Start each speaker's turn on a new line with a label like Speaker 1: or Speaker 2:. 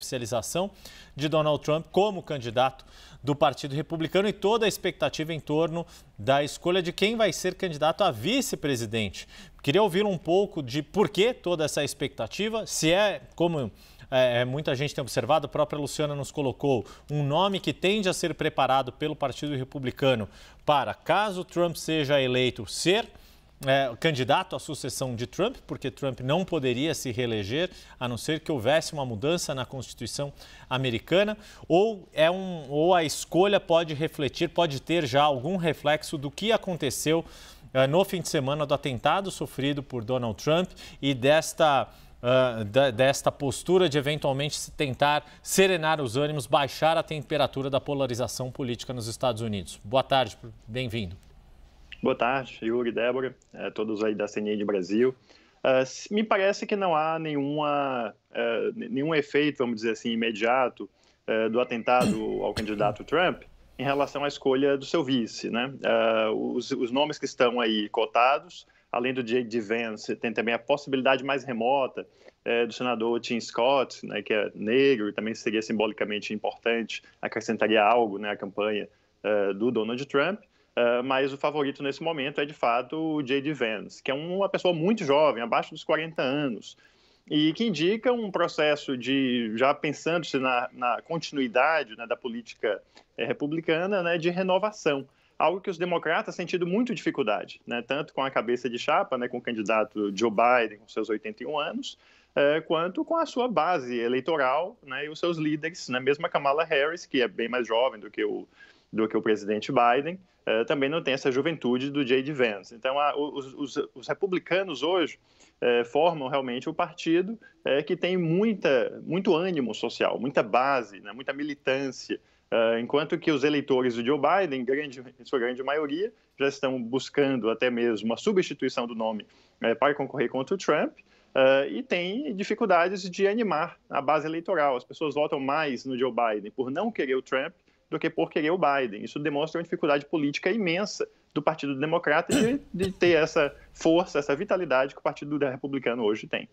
Speaker 1: oficialização de Donald Trump como candidato do Partido Republicano e toda a expectativa em torno da escolha de quem vai ser candidato a vice-presidente. Queria ouvir um pouco de por que toda essa expectativa, se é como é, é muita gente tem observado, a própria Luciana nos colocou, um nome que tende a ser preparado pelo Partido Republicano para, caso Trump seja eleito, ser é, candidato à sucessão de Trump, porque Trump não poderia se reeleger a não ser que houvesse uma mudança na Constituição americana, ou, é um, ou a escolha pode refletir, pode ter já algum reflexo do que aconteceu é, no fim de semana do atentado sofrido por Donald Trump e desta. Uh, da, desta postura de eventualmente tentar serenar os ânimos, baixar a temperatura da polarização política nos Estados Unidos. Boa tarde, bem-vindo.
Speaker 2: Boa tarde, Yuri, Débora, é, todos aí da CNI de Brasil. Uh, me parece que não há nenhuma, uh, nenhum efeito, vamos dizer assim, imediato uh, do atentado ao candidato Trump em relação à escolha do seu vice. Né? Os, os, nomes que estão aí cotados, além do J.D. Vance, tem também a possibilidade mais remota do senador Tim Scott, né, que é negro e também seria simbolicamente importante, acrescentaria algo né, à campanha do Donald Trump. Ah, mas o favorito nesse momento é de fato o J.D. Vance, que é uma pessoa muito jovem, abaixo dos 40 anos, e que indica um processo de, já pensando-se na, na, continuidade né, da política é, republicana, né, de renovação. Algo que os democratas têm tido muito dificuldade, né, tanto com a cabeça de chapa, né, com o candidato Joe Biden, com seus 81 anos, é, quanto com a sua base eleitoral né, e os seus líderes, né, mesmo a Kamala Harris, que é bem mais jovem do que o, do que o presidente Biden, eh, também não tem essa juventude do J.D. Vance. Então, a, os, os, os, republicanos hoje eh, formam realmente o um partido eh, que tem muita, muito ânimo social, muita base, né, muita militância, enquanto que os eleitores do Joe Biden, grande, em sua grande maioria, já estão buscando até mesmo uma substituição do nome para concorrer contra o Trump, Uh, e tem dificuldades de animar a base eleitoral. As pessoas votam mais no Joe Biden por não querer o Trump do que por querer o Biden. Isso demonstra uma dificuldade política imensa do Partido Democrata de, de ter essa força, essa vitalidade que o Partido Republicano hoje tem.